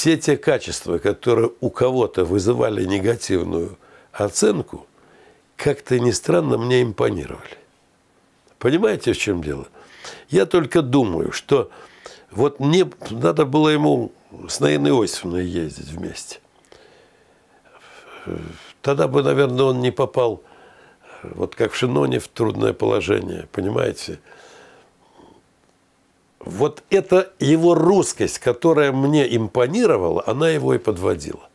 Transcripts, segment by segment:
все те качества, которые у кого-то вызывали негативную оценку, как-то ни странно мне импонировали. Понимаете, в чем дело? Я только думаю, что вот мне надо было ему с Наиной Осиповной ездить вместе. Тогда бы, наверное, он не попал, э, вот как в Шиноне, в трудное положение, понимаете? вот эта его русскость, которая мне импонировала, она его и подводила.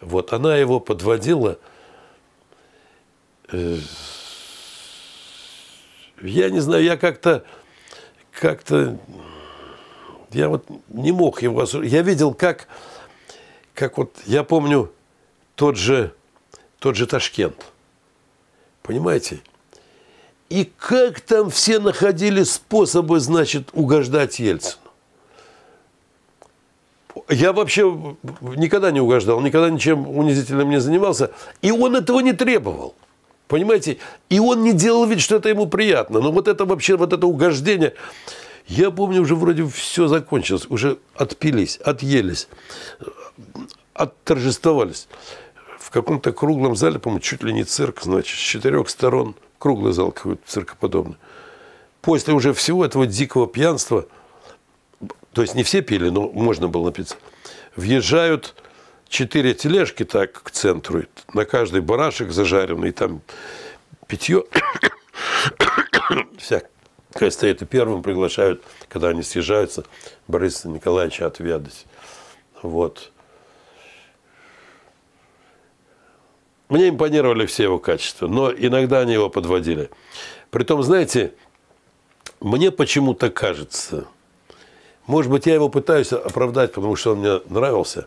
Вот, она его подводила. Э, я не знаю, я как-то, как-то, я вот не мог его Я видел, как, как вот, я помню тот же, тот же Ташкент. Понимаете? И как там все находили способы, значит, угождать Ельцину? Я вообще никогда не угождал, никогда ничем унизительным не занимался. И он этого не требовал. Понимаете? И он не делал вид, что это ему приятно. Но вот это вообще, вот это угождение. Я помню, уже вроде все закончилось. Уже отпились, отъелись, отторжествовались. В каком-то круглом зале, по-моему, чуть ли не цирк, значит, с четырех сторон – круглый зал какой-то циркоподобный. После уже всего этого дикого пьянства, то есть не все пили, но можно было напиться, въезжают четыре тележки так к центру, на каждый барашек зажаренный, там питье всякое стоит, и первым приглашают, когда они съезжаются, Бориса Николаевича отведать. Вот. Мне импонировали все его качества, но иногда они его подводили. Притом, знаете, мне почему-то кажется, может быть, я его пытаюсь оправдать, потому что он мне нравился,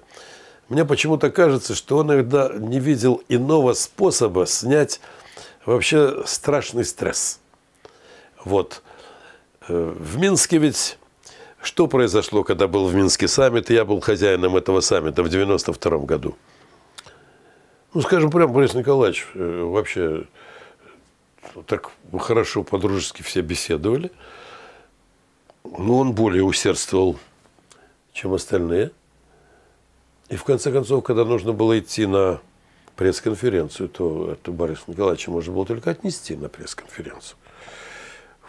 мне почему-то кажется, что он иногда не видел иного способа снять вообще страшный стресс. Вот. Э, в Минске ведь что произошло, когда был в Минске саммит, и я был хозяином этого саммита в 92 году – ну, скажем прямо, Борис Николаевич э, вообще так хорошо по-дружески все беседовали. Но он более усердствовал, чем остальные. И в конце концов, когда нужно было идти на пресс-конференцию, то это Бориса Николаевича можно было только отнести на пресс-конференцию.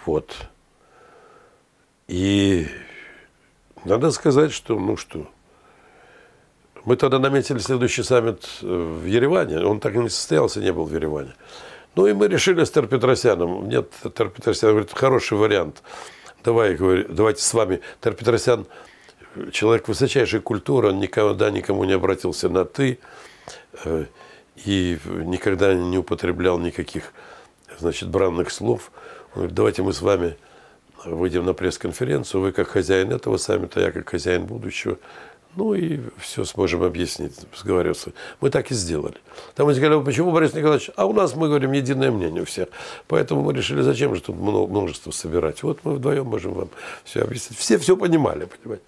Вот. И надо сказать, что, ну что, мы тогда наметили следующий саммит э, в Ереване. Он так и не состоялся, не был в Ереване. Ну и мы решили с Терпетросяном. Нет, Терпетросян говорит, хороший вариант. Давай, говорю, давайте с вами. Терпетросян человек высочайшей культуры, он никогда никому не обратился на «ты» э, и никогда не употреблял никаких значит, бранных слов. Он говорит, давайте мы с вами выйдем на пресс-конференцию, вы как хозяин этого саммита, я как хозяин будущего. Ну и все сможем объяснить, сговорился. Мы так и сделали. Там они сказали, «А почему, Борис Николаевич? А у нас, мы говорим, единое мнение у всех. Поэтому мы решили, зачем же тут множество собирать. Вот мы вдвоем можем вам все объяснить. Все все понимали, понимаете.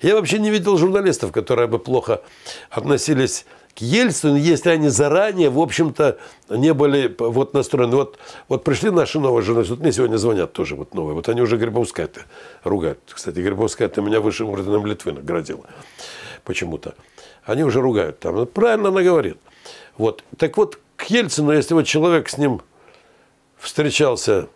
Я вообще не видел журналистов, которые бы плохо относились к Ельцину, если они заранее, в общем-то, не были вот настроены. Вот, вот пришли наши новые журналисты, вот мне сегодня звонят тоже вот новые, вот они уже Грибовская-то ругают. Кстати, Грибовская-то меня высшим орденом Литвы наградила почему-то. Они уже ругают там. правильно она говорит. Вот. Так вот, к Ельцину, если вот человек с ним встречался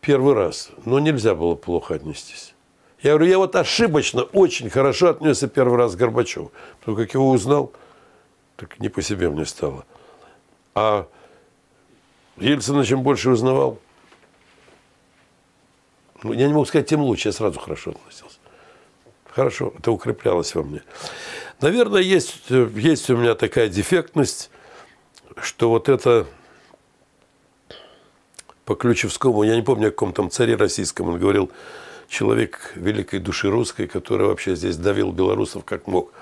первый раз, ну, нельзя было плохо отнестись. Я говорю, я вот ошибочно очень хорошо отнесся первый раз к Горбачеву. Потому как его узнал, так не по себе мне стало. А Ельцина чем больше узнавал, ну, я не могу сказать, тем лучше, я сразу хорошо относился. Хорошо, это укреплялось во мне. Наверное, есть, есть у меня такая дефектность, что вот это по Ключевскому, я не помню, о каком там царе российском, он говорил, человек великой души русской, который вообще здесь давил белорусов как мог.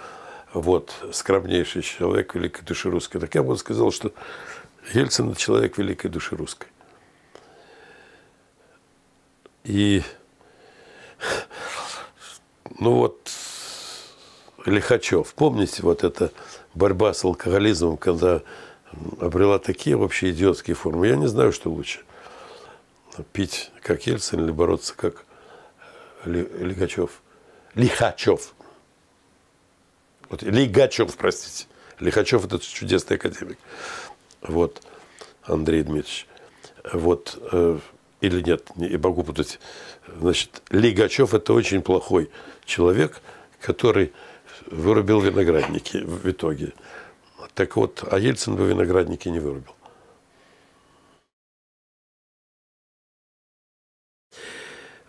Вот, скромнейший человек великой души русской. Так я бы сказал, что Ельцин – человек великой души русской. И, ну вот, Лихачев, помните вот эта борьба с алкоголизмом, когда обрела такие вообще идиотские формы. Я не знаю, что лучше. Пить как Ельцин или бороться как Лигачев. Лихачев. Вот, Лигачев, простите. Лихачев – это чудесный академик. Вот, Андрей Дмитриевич. Вот, э, или нет, не, я могу путать. Значит, Лигачев – это очень плохой человек, который вырубил виноградники в итоге. Так вот, а Ельцин бы виноградники не вырубил.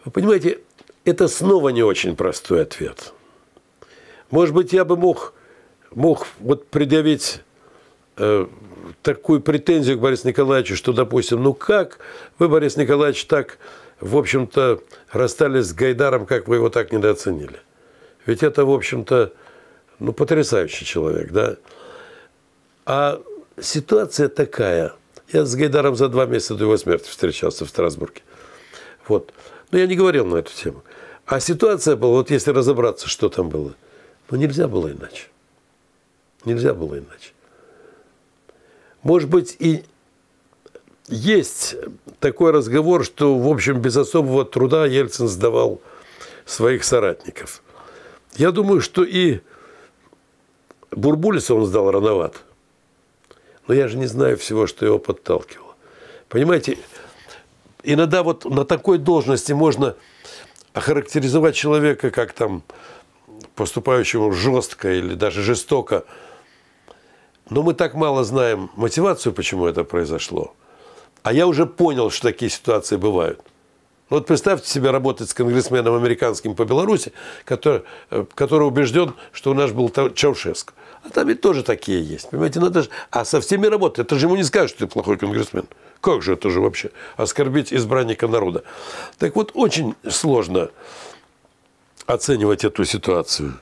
Вы понимаете, это снова не очень простой ответ. Может быть, я бы мог, мог вот предъявить э, такую претензию к Борису Николаевичу, что, допустим, ну как вы, Борис Николаевич, так, в общем-то, расстались с Гайдаром, как вы его так недооценили? Ведь это, в общем-то, ну, потрясающий человек, да? А ситуация такая. Я с Гайдаром за два месяца до его смерти встречался в Страсбурге. Вот. Но я не говорил на эту тему. А ситуация была, вот если разобраться, что там было, ну нельзя было иначе. Нельзя было иначе. Может быть, и есть такой разговор, что, в общем, без особого труда Ельцин сдавал своих соратников. Я думаю, что и Бурбулиса он сдал рановато. Но я же не знаю всего, что его подталкивало. Понимаете, иногда вот на такой должности можно охарактеризовать человека как там поступающего жестко или даже жестоко. Но мы так мало знаем мотивацию, почему это произошло. А я уже понял, что такие ситуации бывают. Вот представьте себе работать с конгрессменом американским по Беларуси, который, э, который убежден, что у нас был Чаушеск. А там ведь тоже такие есть. Понимаете, надо ну, же... А со всеми работать. Это же ему не скажешь, что ты плохой конгрессмен. Как же это же вообще оскорбить избранника народа? Так вот, очень сложно оценивать эту ситуацию.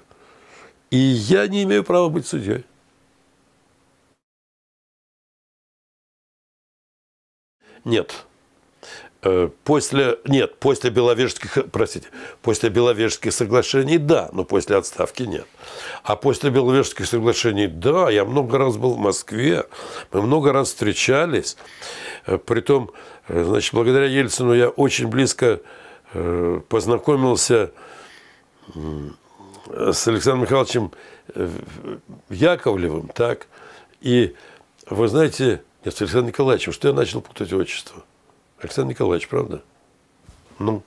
И я не имею права быть судьей. Нет. Э, после, нет, после Беловежских, простите, после Беловежских соглашений – да, но после отставки – нет. А после Беловежских соглашений – да, я много раз был в Москве, мы много раз встречались. Э, притом, э, значит, благодаря Ельцину я очень близко познакомился с Александром Михайловичем Яковлевым, так, и, вы знаете, нет, с Александром Николаевичем, что я начал путать отчество – Александр Николаевич, правда? Ну.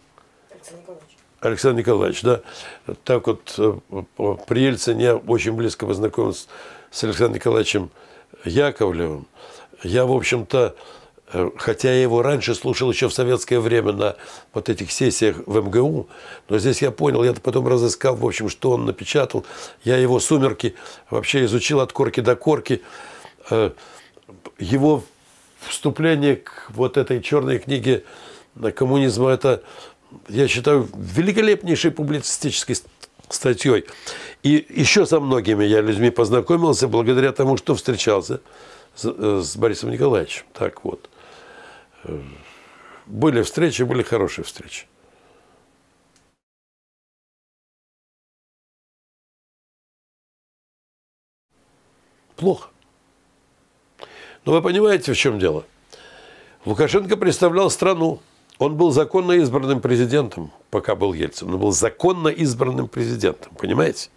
Александр Николаевич. Александр Николаевич, да. Так вот, э, э, при Ельцине я очень близко познакомился с Александром Николаевичем Яковлевым. Я, в общем-то, э, хотя я его раньше слушал еще в советское время на вот этих сессиях в МГУ, но здесь я понял, я потом разыскал, в общем, что он напечатал. Я его «Сумерки» вообще изучил от корки до корки. Его вступление к вот этой черной книге коммунизма, это, я считаю, великолепнейшей публицистической статьей. И еще со многими я людьми познакомился благодаря тому, что встречался с, э, с Борисом Николаевичем. Так вот. Были встречи, были хорошие встречи. Плохо. Но вы понимаете, в чем дело? Лукашенко представлял страну. Он был законно избранным президентом, пока был Ельцин. Он был законно избранным президентом, понимаете?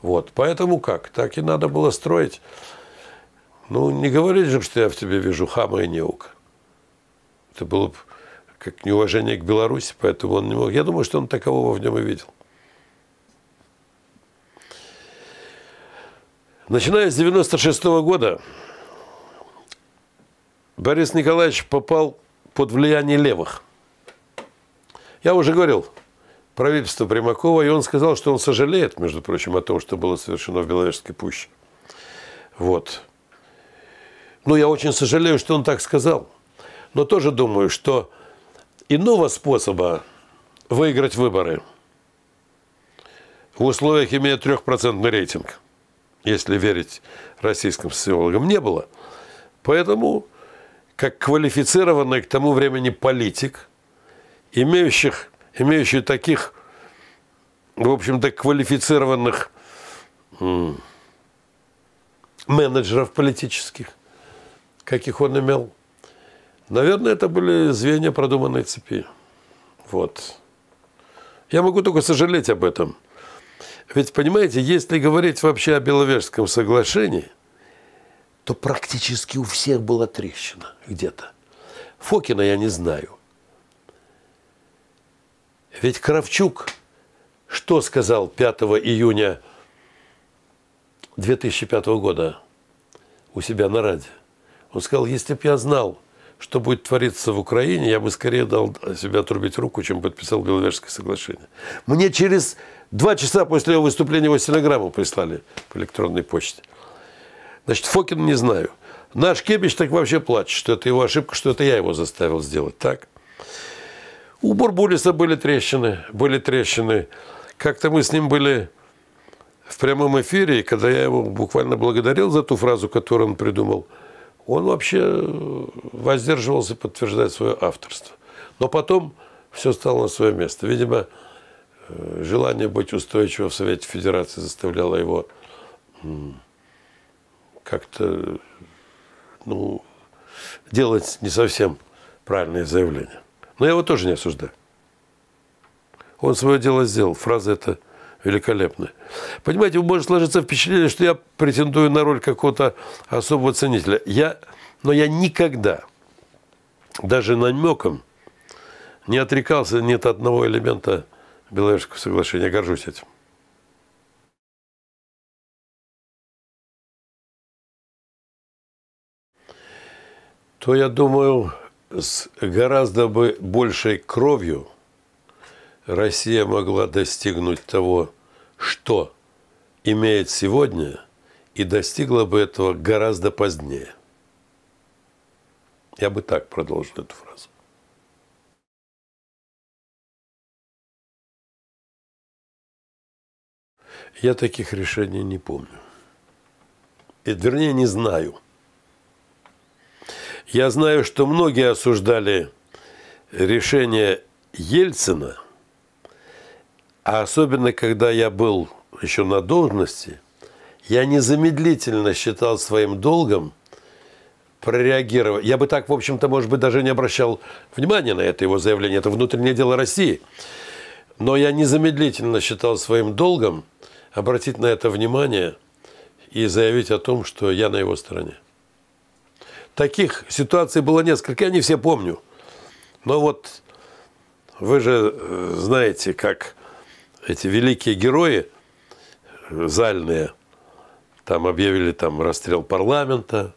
Вот. Поэтому как? Так и надо было строить. Ну, не говорить же, что я в тебе вижу хама и неука. Это было бы как неуважение к Беларуси, поэтому он не мог. Я думаю, что он такового в нем и видел. Начиная с 96 -го года Борис Николаевич попал под влияние левых. Я уже говорил, правительство Примакова, и он сказал, что он сожалеет, между прочим, о том, что было совершено в Беловежской пуще. Вот. Ну, я очень сожалею, что он так сказал. Но тоже думаю, что иного способа выиграть выборы в условиях, имея трехпроцентный рейтинг, если верить российским социологам, не было. Поэтому как квалифицированный к тому времени политик, имеющих, имеющий таких, в общем-то, квалифицированных менеджеров политических, каких он имел. Наверное, это были звенья продуманной цепи. Вот. Я могу только сожалеть об этом. Ведь, понимаете, если говорить вообще о Беловежском соглашении – то практически у всех была трещина где-то. Фокина я не знаю. Ведь Кравчук что сказал 5 июня 2005 года у себя на радио? Он сказал, если бы я знал, что будет твориться в Украине, я бы скорее дал себя отрубить руку, чем подписал Беловежское соглашение. Мне через два часа после его выступления его стенограмму прислали по электронной почте. Значит, Фокин не знаю. Наш Кебич так вообще плачет, что это его ошибка, что это я его заставил сделать так. У Бурбулиса были трещины, были трещины. Как-то мы с ним были в прямом эфире, и когда я его буквально благодарил за ту фразу, которую он придумал, он вообще э, воздерживался подтверждать свое авторство. Но потом все стало на свое место. Видимо, э, желание быть устойчивым в Совете Федерации заставляло его как-то ну, делать не совсем правильные заявления. Но я его тоже не осуждаю. Он свое дело сделал. Фраза эта великолепная. Понимаете, может сложиться впечатление, что я претендую на роль какого-то особого ценителя. Я, но я никогда, даже намеком, не отрекался ни от одного элемента Беловежского соглашения. Я горжусь этим. то, я думаю, с гораздо бы большей кровью Россия могла достигнуть того, что имеет сегодня, и достигла бы этого гораздо позднее. Я бы так продолжил эту фразу. Я таких решений не помню. И, вернее, не знаю. Я знаю, что многие осуждали решение Ельцина, а особенно когда я был еще на должности, я незамедлительно считал своим долгом прореагировать. Я бы так, в общем-то, может быть, даже не обращал внимания на это его заявление. Это внутреннее дело России. Но я незамедлительно считал своим долгом обратить на это внимание и заявить о том, что я на его стороне таких ситуаций было несколько, я не все помню. Но вот вы же э, знаете, как эти великие герои э, зальные, там объявили там расстрел парламента.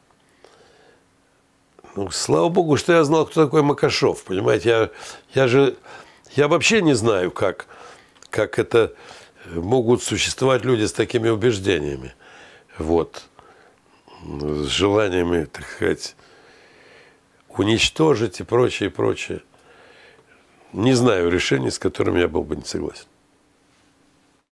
Ну, слава богу, что я знал, кто такой Макашов, понимаете, я, я же, я вообще не знаю, как, как это э, могут существовать люди с такими убеждениями. Вот с желаниями, так сказать, уничтожить и прочее, и прочее. Не знаю решений, с которыми я был бы не согласен.